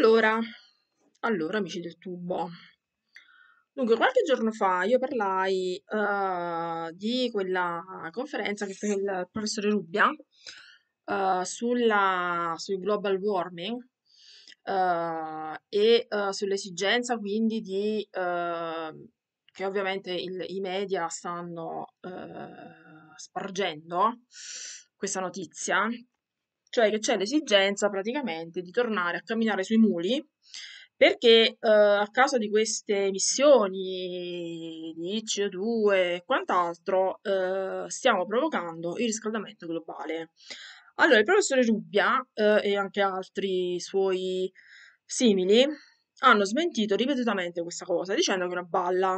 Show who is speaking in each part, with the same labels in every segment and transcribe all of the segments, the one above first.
Speaker 1: Allora, allora amici del tubo, Dunque, qualche giorno fa io parlai uh, di quella conferenza che fece il professore Rubbia uh, sulla, sul global warming uh, e sull'esigenza quindi di, che ovviamente il, i media stanno spargendo questa notizia cioè che c'è l'esigenza praticamente di tornare a camminare sui muli perché eh, a causa di queste emissioni di CO2 e quant'altro eh, stiamo provocando il riscaldamento globale. Allora, il professore Rubbia eh, e anche altri suoi simili hanno smentito ripetutamente questa cosa dicendo che è una balla,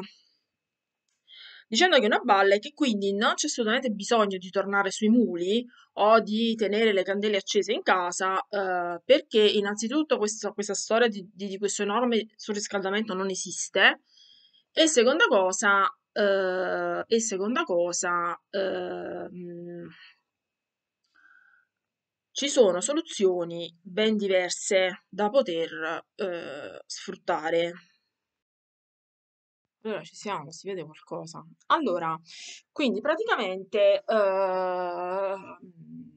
Speaker 1: dicendo che è una balla e che quindi non c'è assolutamente bisogno di tornare sui muli o di tenere le candele accese in casa, eh, perché innanzitutto questa, questa storia di, di, di, questo enorme surriscaldamento non esiste e seconda cosa, eh, e seconda cosa eh, ci sono soluzioni ben diverse da poter eh, sfruttare allora, ci siamo, si vede qualcosa. Allora, quindi praticamente eh,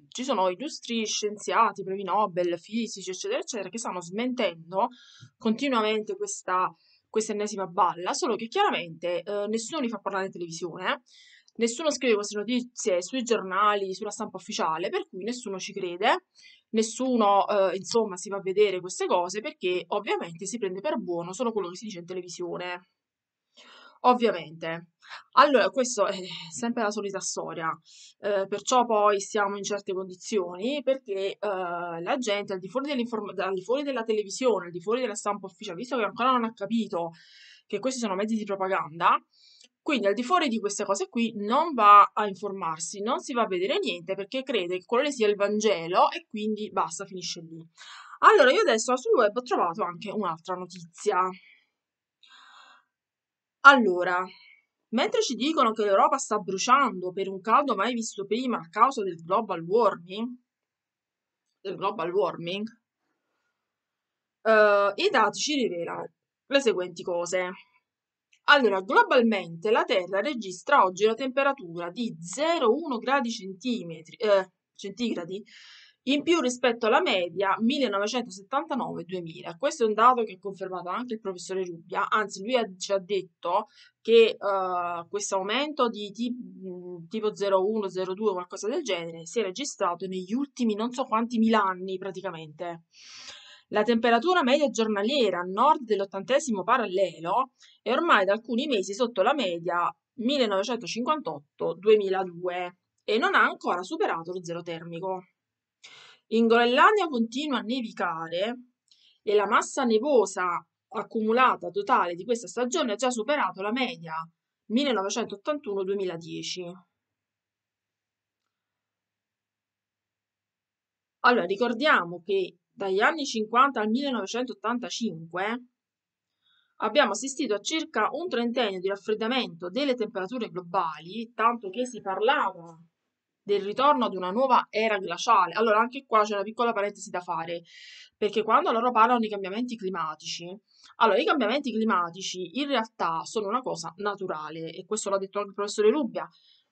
Speaker 1: ci sono illustri scienziati, premi Nobel, fisici, eccetera, eccetera, che stanno smentendo continuamente questa, questa ennesima balla, solo che chiaramente eh, nessuno li fa parlare in televisione, nessuno scrive queste notizie sui giornali, sulla stampa ufficiale, per cui nessuno ci crede, nessuno eh, insomma si va a vedere queste cose perché ovviamente si prende per buono solo quello che si dice in televisione. Ovviamente. Allora, questa è sempre la solita storia, eh, perciò poi siamo in certe condizioni perché eh, la gente al di, al di, fuori della televisione, al di fuori della stampa ufficiale, visto che ancora non ha capito che questi sono mezzi di propaganda, quindi al di fuori di queste cose qui non va a informarsi, non si va a vedere niente perché crede che quello sia il Vangelo e quindi basta, finisce lì. Allora, io adesso sul web ho trovato anche un'altra notizia. Allora, mentre ci dicono che l'Europa sta bruciando per un caldo mai visto prima a causa del global warming, del global warming, eh, i dati ci rivelano le seguenti cose. Allora, globalmente la Terra registra oggi una temperatura di 0,1 gradi centimetri, eh, centigradi in più rispetto alla media 1979-2000. Questo è un dato che ha confermato anche il professore Rubbia, anzi lui ha, ci ha detto che uh, questo aumento di tip, tipo 0,1, 0,2, qualcosa del genere, si è registrato negli ultimi non so quanti mila anni praticamente. La temperatura media giornaliera a nord dell'ottantesimo parallelo è ormai da alcuni mesi sotto la media 1958-2002 e non ha ancora superato lo zero termico. In Groenlandia continua a nevicare e la massa nevosa accumulata totale di questa stagione ha già superato la media 1981-2010. Allora, ricordiamo che dagli anni 50 al 1985 abbiamo assistito a circa un trentennio di raffreddamento delle temperature globali, tanto che si parlava del ritorno ad una nuova era glaciale. Allora, anche qua c'è una piccola parentesi da fare, perché quando loro parlano di cambiamenti climatici, allora i cambiamenti climatici in realtà sono una cosa naturale, e questo l'ha detto anche il professore Rubbia,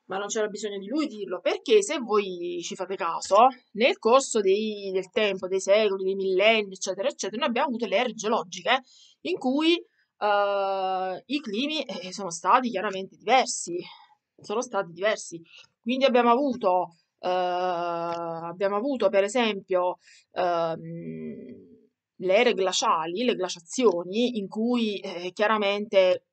Speaker 1: ma non c'era bisogno di lui dirlo, perché se voi ci fate caso, nel corso dei, del tempo, dei secoli, dei millenni, eccetera, eccetera, noi abbiamo avuto le ere geologiche in cui uh, i climi eh, sono stati chiaramente diversi, sono stati diversi. Quindi abbiamo avuto, eh, abbiamo avuto per esempio ehm, le ere glaciali, le glaciazioni, in cui eh, chiaramente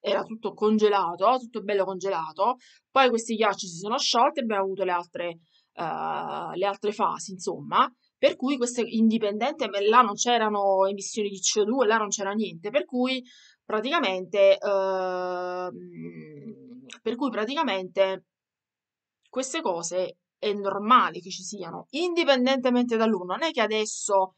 Speaker 1: era tutto congelato, tutto bello congelato, poi questi ghiacci si sono sciolti e abbiamo avuto le altre, uh, le altre fasi, insomma, per cui queste indipendenti, là non c'erano emissioni di CO2, là non c'era niente, per cui praticamente... Uh, per cui praticamente queste cose è normale che ci siano, indipendentemente da lui. Non è che adesso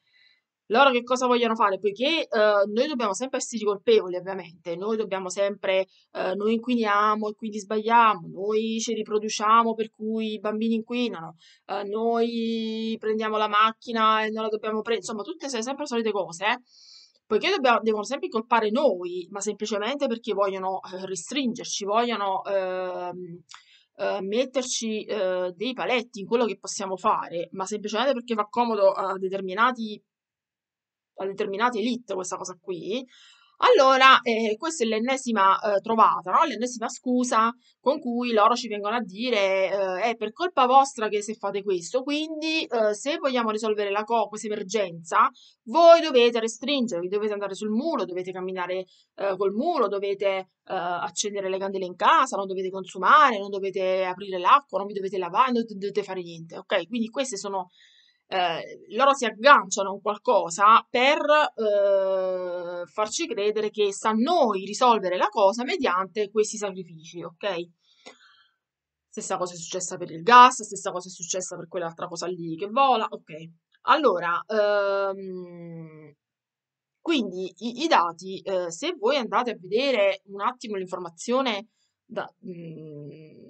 Speaker 1: loro che cosa vogliono fare? Poiché eh, noi dobbiamo sempre essere colpevoli, ovviamente, noi dobbiamo sempre, eh, noi inquiniamo e quindi sbagliamo, noi ci riproduciamo per cui i bambini inquinano, eh, noi prendiamo la macchina e non la dobbiamo prendere, insomma tutte sempre solite cose. Eh? poiché dobbiamo, devono sempre incolpare noi, ma semplicemente perché vogliono eh, restringerci, vogliono ehm, eh, metterci eh, dei paletti in quello che possiamo fare, ma semplicemente perché fa comodo a determinati a determinate elite questa cosa qui, allora, eh, questa è l'ennesima eh, trovata, no? l'ennesima scusa con cui loro ci vengono a dire eh, è per colpa vostra che se fate questo, quindi eh, se vogliamo risolvere la co, questa emergenza, voi dovete restringervi, dovete andare sul muro, dovete camminare eh, col muro, dovete eh, accendere le candele in casa, non dovete consumare, non dovete aprire l'acqua, non vi dovete lavare, non dovete fare niente, ok? Quindi queste sono eh, loro si agganciano a qualcosa per eh, farci credere che sta a noi risolvere la cosa mediante questi sacrifici, ok? Stessa cosa è successa per il gas, stessa cosa è successa per quell'altra cosa lì che vola, ok? Allora, ehm, quindi i, i dati, eh, se voi andate a vedere un attimo l'informazione da, mh, mm,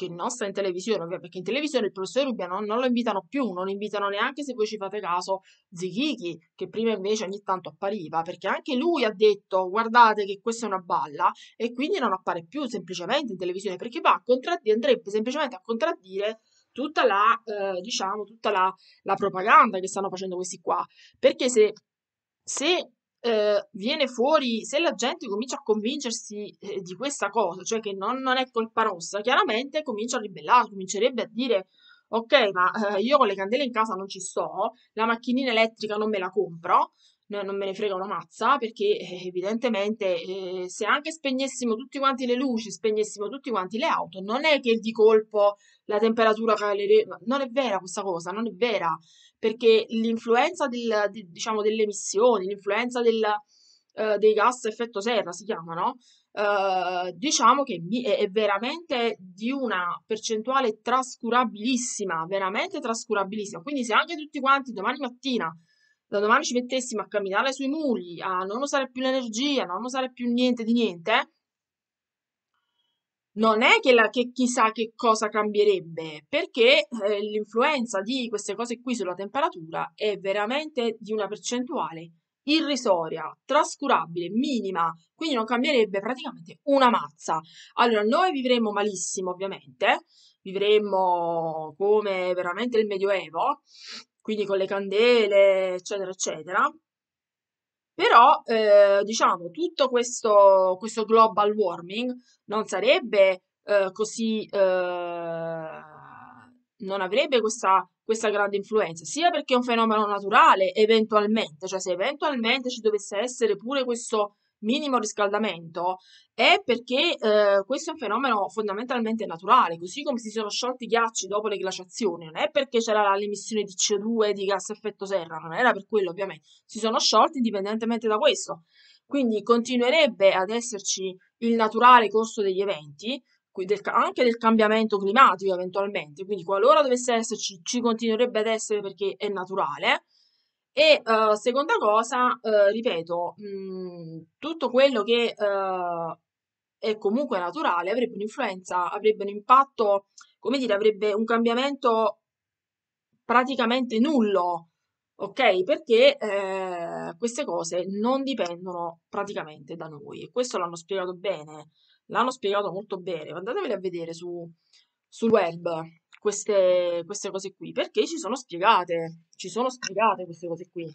Speaker 1: che non sta in televisione, ovvio, perché in televisione il professor Rubiano non, non lo invitano più, non lo invitano neanche se voi ci fate caso Zichichi, che prima invece ogni tanto appariva, perché anche lui ha detto guardate che questa è una balla e quindi non appare più semplicemente in televisione, perché va a contraddire, andrebbe semplicemente a contraddire tutta la, eh, diciamo, tutta la, la propaganda che stanno facendo questi qua, perché se se eh, viene fuori, se la gente comincia a convincersi eh, di questa cosa, cioè che non, non, è colpa rossa, chiaramente comincia a ribellarsi, comincerebbe a dire ok, ma eh, io con le candele in casa non ci sto, la macchinina elettrica non me la compro, no, non me ne frega una mazza perché eh, evidentemente eh, se anche spegnessimo tutti quanti le luci, spegnessimo tutti quanti le auto, non è che di colpo la temperatura calerebbe, non è vera questa cosa, non è vera, perché l'influenza del, di, diciamo, delle emissioni, l'influenza del, eh, dei gas a effetto serra si chiamano, Uh, eh, diciamo che è veramente di una percentuale trascurabilissima, veramente trascurabilissima. Quindi se anche tutti quanti domani mattina da domani ci mettessimo a camminare sui muri, a non usare più l'energia, a non usare più niente di niente, eh, non è che, la, che chissà che cosa cambierebbe, perché eh, l'influenza di queste cose qui sulla temperatura è veramente di una percentuale irrisoria, trascurabile, minima, quindi non cambierebbe praticamente una mazza. Allora, noi vivremmo malissimo, ovviamente, vivremmo come veramente il Medioevo, quindi con le candele, eccetera, eccetera. Però, eh, diciamo, tutto questo, questo, global warming non sarebbe eh, così, eh, non avrebbe questa, questa, grande influenza, sia perché è un fenomeno naturale, eventualmente, cioè se eventualmente ci dovesse essere pure questo minimo riscaldamento è perché eh, questo è un fenomeno fondamentalmente naturale, così come si sono sciolti i ghiacci dopo le glaciazioni, non è perché c'era l'emissione di CO2 di gas effetto serra, non era per quello ovviamente, si sono sciolti indipendentemente da questo. Quindi continuerebbe ad esserci il naturale costo degli eventi, del, anche del cambiamento climatico eventualmente, quindi qualora dovesse esserci ci continuerebbe ad essere perché è naturale, e uh, seconda cosa, uh, ripeto, mh, mhmm, tutto quello che uh, è comunque naturale avrebbe un'influenza, avrebbe un impatto, come dire, avrebbe un cambiamento praticamente nullo, ok? Perché eh, queste cose non dipendono praticamente da noi e questo l'hanno spiegato bene, l'hanno spiegato molto bene, Andatevele a vedere su, sul web queste, queste cose qui, perché ci sono spiegate, ci sono spiegate queste cose qui.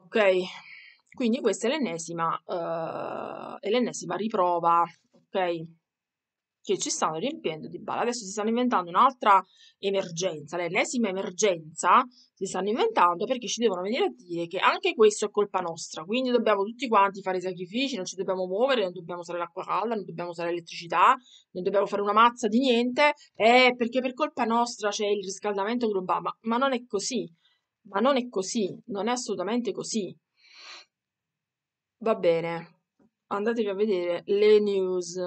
Speaker 1: Ok? Quindi questa è l'ennesima, uh, è l'ennesima riprova, ok? che ci stanno riempiendo di bala. Adesso si stanno inventando un'altra emergenza, l'ennesima emergenza si stanno inventando perché ci devono venire a dire che anche questo è colpa nostra, quindi dobbiamo tutti quanti fare i sacrifici, non ci dobbiamo muovere, non dobbiamo usare l'acqua calda, non dobbiamo usare l'elettricità, non dobbiamo fare una mazza di niente, è perché per colpa nostra c'è il riscaldamento globale, ma, ma non è così, ma non è così, non è assolutamente così. Va bene, andatevi a vedere le news.